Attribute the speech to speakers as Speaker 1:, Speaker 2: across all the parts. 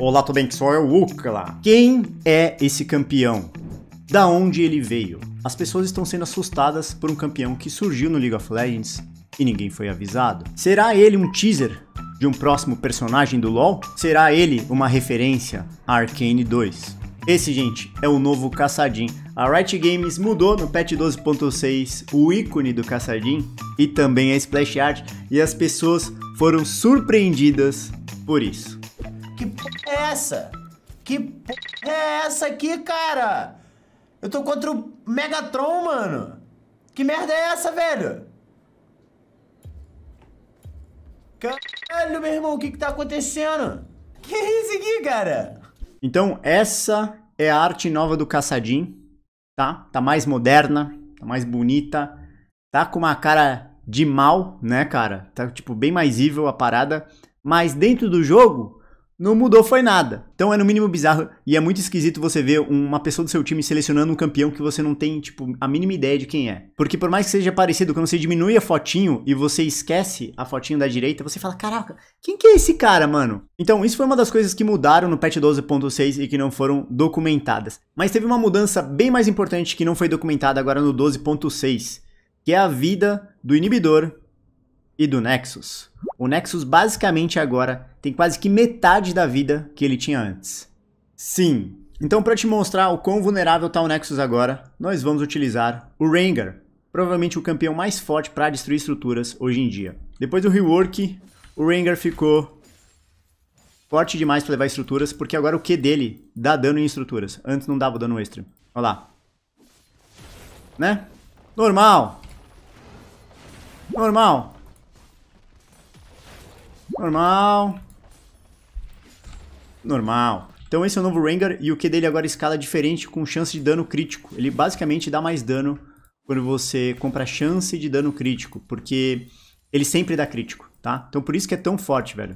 Speaker 1: Olá, tudo bem? Que sou eu, é Ucla. Quem é esse campeão? Da onde ele veio? As pessoas estão sendo assustadas por um campeão que surgiu no League of Legends e ninguém foi avisado. Será ele um teaser de um próximo personagem do LoL? Será ele uma referência a Arcane 2? Esse, gente, é o novo Caçadinho. A Riot Games mudou no patch 12.6 o ícone do Caçadinho e também a splash art e as pessoas foram surpreendidas por isso. Que essa? Que porra é essa aqui, cara? Eu tô contra o Megatron, mano. Que merda é essa, velho? Caralho, meu irmão, o que que tá acontecendo? Que é isso aqui, cara? Então, essa é a arte nova do Caçadinho, tá? Tá mais moderna, tá mais bonita, tá com uma cara de mal, né, cara? Tá, tipo, bem mais evil a parada. Mas dentro do jogo, não mudou foi nada. Então é no mínimo bizarro e é muito esquisito você ver uma pessoa do seu time selecionando um campeão que você não tem, tipo, a mínima ideia de quem é. Porque por mais que seja parecido, quando você diminui a fotinho e você esquece a fotinho da direita, você fala, caraca, quem que é esse cara, mano? Então, isso foi uma das coisas que mudaram no patch 12.6 e que não foram documentadas. Mas teve uma mudança bem mais importante que não foi documentada agora no 12.6, que é a vida do inibidor e do Nexus. O Nexus basicamente agora tem quase que metade da vida que ele tinha antes. Sim, então para te mostrar o quão vulnerável está o Nexus agora, nós vamos utilizar o Rengar, provavelmente o campeão mais forte para destruir estruturas hoje em dia. Depois do rework, o Rengar ficou forte demais para levar estruturas, porque agora o Q dele dá dano em estruturas. Antes não dava dano extra. Olha lá. Né? Normal. Normal. Normal. Normal. Então esse é o novo Rengar e o Q dele agora escala diferente com chance de dano crítico. Ele basicamente dá mais dano quando você compra chance de dano crítico, porque ele sempre dá crítico, tá? Então por isso que é tão forte, velho.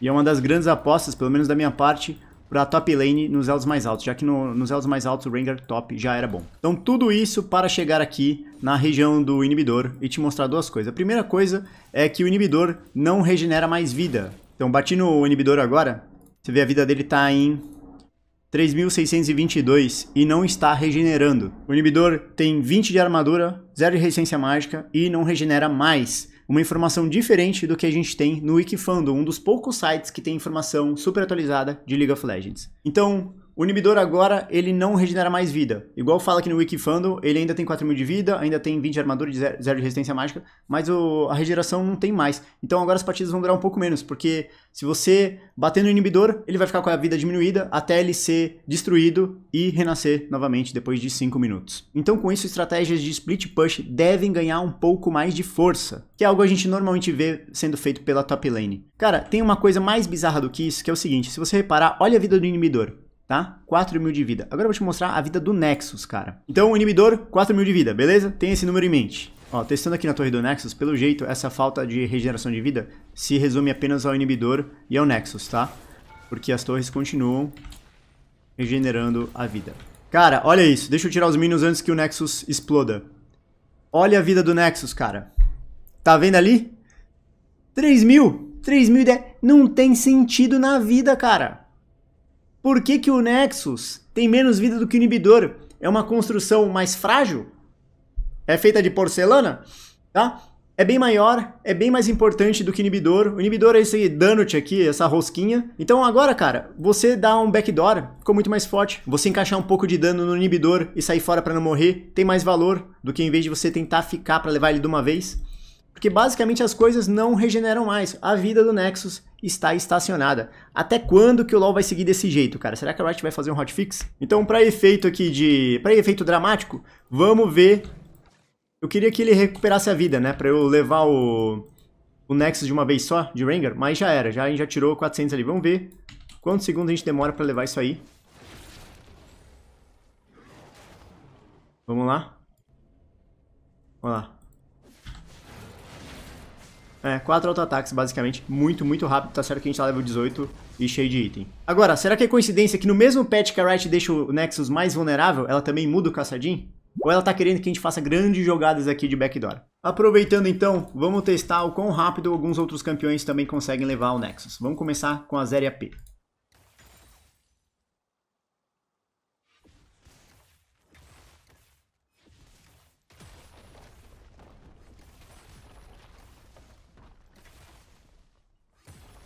Speaker 1: E é uma das grandes apostas, pelo menos da minha parte, para top lane nos elos mais altos, já que no, nos elos mais altos o Rengar top já era bom. Então tudo isso para chegar aqui na região do inibidor e te mostrar duas coisas. A primeira coisa é que o inibidor não regenera mais vida. Então bati no inibidor agora, você vê a vida dele tá em 3622 e não está regenerando. O inibidor tem 20 de armadura, 0 de resistência mágica e não regenera mais uma informação diferente do que a gente tem no Wikifando, um dos poucos sites que tem informação super atualizada de League of Legends. Então, o inibidor agora, ele não regenera mais vida. Igual fala aqui no Wikifando, ele ainda tem 4 mil de vida, ainda tem 20 de armadura e 0 de resistência mágica, mas o, a regeneração não tem mais. Então agora as partidas vão durar um pouco menos, porque se você bater no inibidor, ele vai ficar com a vida diminuída até ele ser destruído e renascer novamente depois de 5 minutos. Então com isso, estratégias de split push devem ganhar um pouco mais de força, que é algo a gente normalmente vê sendo feito pela top lane. Cara, tem uma coisa mais bizarra do que isso, que é o seguinte, se você reparar, olha a vida do inibidor tá? 4 mil de vida. Agora eu vou te mostrar a vida do Nexus, cara. Então, o inibidor, 4 mil de vida, beleza? Tem esse número em mente. Ó, testando aqui na torre do Nexus, pelo jeito, essa falta de regeneração de vida se resume apenas ao inibidor e ao Nexus, tá? Porque as torres continuam regenerando a vida. Cara, olha isso. Deixa eu tirar os minions antes que o Nexus exploda. Olha a vida do Nexus, cara. Tá vendo ali? 3 mil! 3 mil e 10... Não tem sentido na vida, cara. Por que, que o Nexus tem menos vida do que o inibidor? É uma construção mais frágil? É feita de porcelana? Tá? É bem maior, é bem mais importante do que o inibidor. O inibidor é esse donut aqui, essa rosquinha. Então agora, cara, você dá um backdoor, ficou muito mais forte. Você encaixar um pouco de dano no inibidor e sair fora para não morrer, tem mais valor do que em vez de você tentar ficar para levar ele de uma vez. Porque basicamente as coisas não regeneram mais. A vida do Nexus está estacionada. Até quando que o LoL vai seguir desse jeito, cara? Será que a Riot vai fazer um hotfix? Então, para efeito aqui de... para efeito dramático, vamos ver... Eu queria que ele recuperasse a vida, né? para eu levar o... o Nexus de uma vez só, de Ranger Mas já era, já, a gente já tirou 400 ali. Vamos ver quantos segundos a gente demora para levar isso aí. Vamos lá. Vamos lá. É, quatro auto-ataques, basicamente. Muito, muito rápido. Tá certo que a gente tá level 18 e cheio de item. Agora, será que é coincidência que no mesmo patch que a Riot deixa o Nexus mais vulnerável, ela também muda o caçadinho? Ou ela tá querendo que a gente faça grandes jogadas aqui de backdoor? Aproveitando então, vamos testar o quão rápido alguns outros campeões também conseguem levar o Nexus. Vamos começar com a Zeri AP.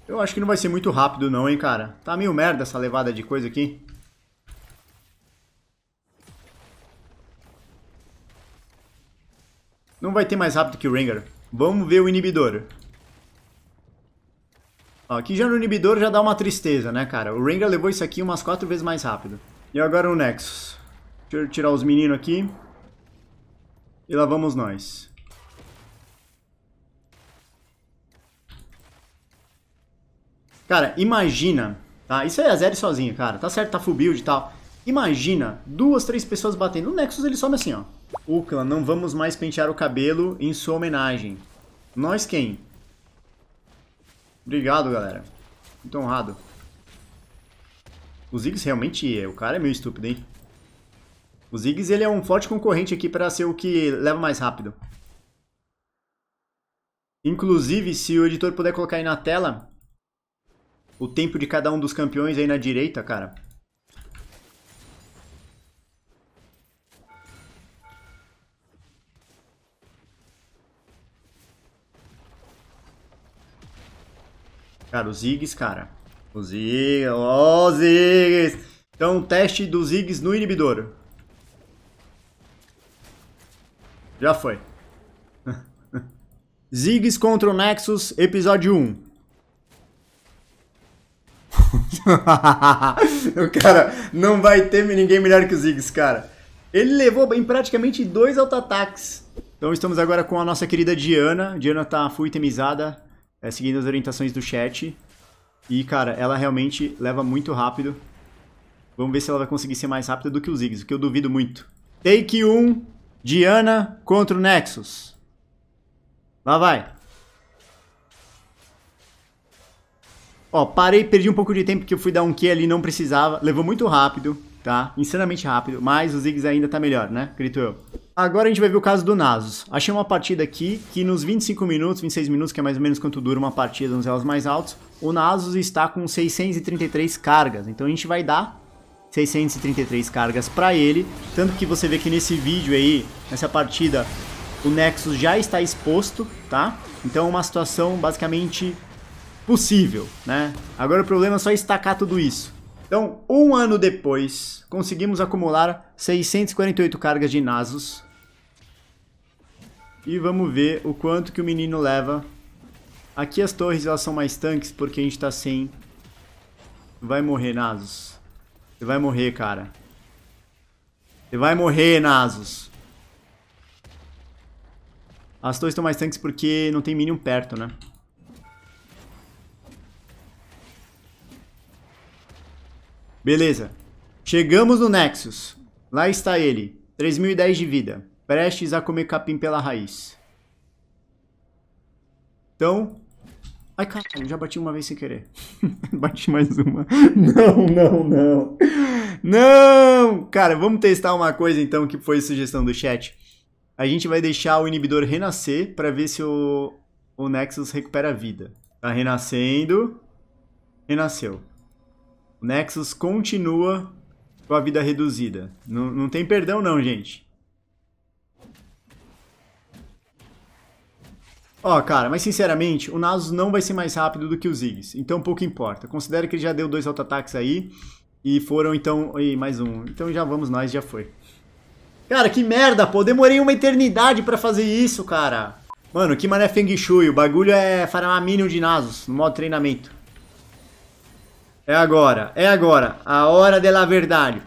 Speaker 1: Eu acho que não vai ser muito rápido não, hein, cara. Tá meio merda essa levada de coisa aqui. Não vai ter mais rápido que o Rengar. Vamos ver o inibidor. Ó, aqui já no inibidor já dá uma tristeza, né, cara? O Rengar levou isso aqui umas quatro vezes mais rápido. E agora o Nexus. Deixa eu tirar os meninos aqui. E lá vamos nós. Cara, imagina, tá? Isso é a zero sozinho, cara. Tá certo, tá full build e tal. Imagina duas, três pessoas batendo. O Nexus ele some assim, ó. Ucla, não vamos mais pentear o cabelo em sua homenagem. Nós quem? Obrigado, galera. Muito honrado. O Ziggs realmente é. O cara é meio estúpido, hein? O Ziggs ele é um forte concorrente aqui para ser o que leva mais rápido. Inclusive, se o editor puder colocar aí na tela, o tempo de cada um dos campeões aí na direita, cara. Cara, os Ziggs, cara. Os Ziggs. Ó, oh, Ziggs! Então, teste dos Ziggs no inibidor. Já foi. Ziggs contra o Nexus, episódio 1. o cara não vai ter ninguém melhor que o Ziggs, cara. Ele levou em praticamente dois auto-ataques. Então estamos agora com a nossa querida Diana. Diana tá full itemizada, é, seguindo as orientações do chat. E, cara, ela realmente leva muito rápido. Vamos ver se ela vai conseguir ser mais rápida do que o Ziggs, o que eu duvido muito. Take 1, Diana contra o Nexus. Lá vai. Ó, parei, perdi um pouco de tempo porque eu fui dar um Q ali, não precisava. Levou muito rápido, tá? Insanamente rápido. Mas o Ziggs ainda tá melhor, né? Grito eu. Agora a gente vai ver o caso do Nasus. Achei uma partida aqui que nos 25 minutos, 26 minutos, que é mais ou menos quanto dura uma partida nos elos mais altos, o Nasus está com 633 cargas. Então a gente vai dar 633 cargas para ele. Tanto que você vê que nesse vídeo aí, nessa partida, o Nexus já está exposto, tá? Então é uma situação basicamente possível, né? Agora o problema é só estacar tudo isso. Então, um ano depois, conseguimos acumular 648 cargas de Nasus. E vamos ver o quanto que o menino leva. Aqui as torres elas são mais tanques porque a gente tá sem... Vai morrer, Nasus. Você vai morrer, cara. Você vai morrer, Nasus. As torres estão mais tanques porque não tem mínimo perto, né? Beleza. Chegamos no Nexus. Lá está ele. 3010 de vida. Prestes a comer capim pela raiz. Então... Ai, caralho, já bati uma vez sem querer. bati mais uma. Não, não, não. Não! Cara, vamos testar uma coisa então que foi sugestão do chat. A gente vai deixar o inibidor renascer para ver se o, o Nexus recupera a vida. Tá renascendo. Renasceu. O Nexus continua com a vida reduzida. Não, não tem perdão não, gente. Ó, oh, cara, mas sinceramente, o Nasus não vai ser mais rápido do que o Ziggs, então pouco importa. Considere que ele já deu dois auto-ataques aí, e foram então... e mais um. Então já vamos nós, já foi. Cara, que merda, pô, demorei uma eternidade pra fazer isso, cara. Mano, que mané Feng Shui, o bagulho é farmar mínimo de Nasus, no modo treinamento. É agora, é agora. A hora da verdade.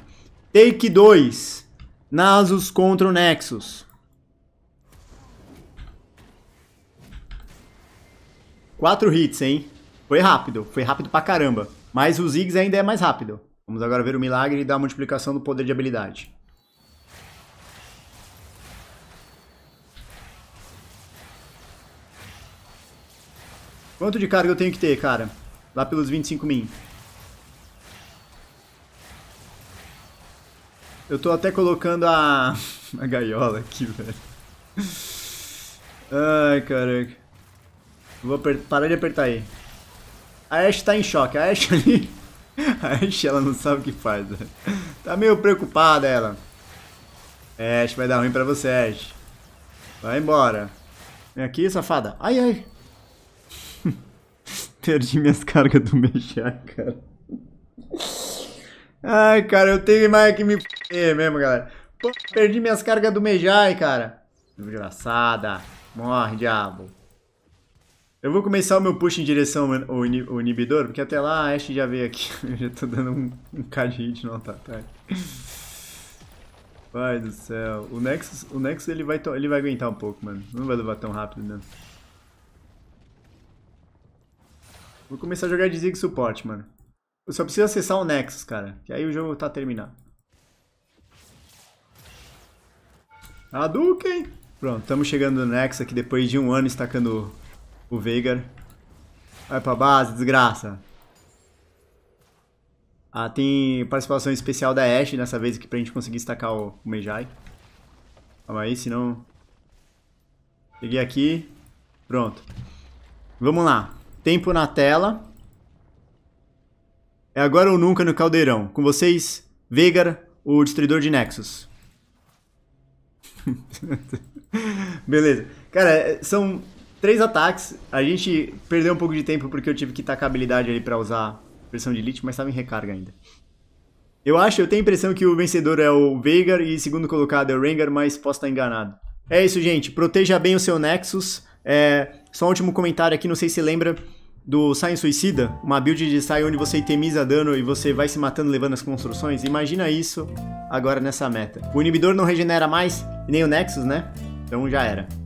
Speaker 1: Take 2. Nasus contra o Nexus. Quatro hits, hein? Foi rápido, foi rápido pra caramba. Mas o Ziggs ainda é mais rápido. Vamos agora ver o milagre da multiplicação do poder de habilidade. Quanto de carga eu tenho que ter, cara? Lá pelos 25 mil. Eu tô até colocando a, a gaiola aqui, velho. Ai, caraca. Vou parar de apertar aí. A Ash tá em choque. A Ash ali... A Ash, ela não sabe o que faz. Velho. Tá meio preocupada, ela. É, Ash, vai dar ruim pra você, Ash. Vai embora. Vem aqui, safada. Ai, ai. Perdi minhas cargas do mexer, cara. Ai, cara, eu tenho mais que me é mesmo, galera. Pô, perdi minhas cargas do Mejai, cara. Engraçada. Morre, diabo. Eu vou começar o meu push em direção ao, inibidor, porque até lá a Ash já veio aqui. Eu já tô dando um, um K de hit no auto-ataque. Pai do céu. O Nexus, o Nexus ele, vai ele vai aguentar um pouco, mano. Não vai levar tão rápido, não. Vou começar a jogar de Zig suporte, mano. Eu só preciso acessar o Nexus, cara. Que aí o jogo tá terminado. Hadouken! Pronto, estamos chegando no Nexus aqui depois de um ano estacando o Veigar. Vai pra base, desgraça. Ah, tem participação especial da Ashe nessa vez aqui pra gente conseguir estacar o, o Meijai. Calma aí, senão... Cheguei aqui. Pronto. Vamos lá. Tempo na tela. É agora ou nunca no caldeirão. Com vocês, Veigar, o destruidor de Nexus. Beleza. Cara, são três ataques. A gente perdeu um pouco de tempo porque eu tive que tacar a habilidade ali pra usar versão de Elite, mas tava em recarga ainda. Eu acho, eu tenho a impressão que o vencedor é o Veigar e segundo colocado é o Rengar, mas posso estar enganado. É isso, gente. Proteja bem o seu Nexus. É, só um último comentário aqui, não sei se lembra do Sai Suicida, uma build de Sai onde você itemiza dano e você vai se matando levando as construções. Imagina isso agora nessa meta. O inibidor não regenera mais, nem o Nexus, né? Então já era.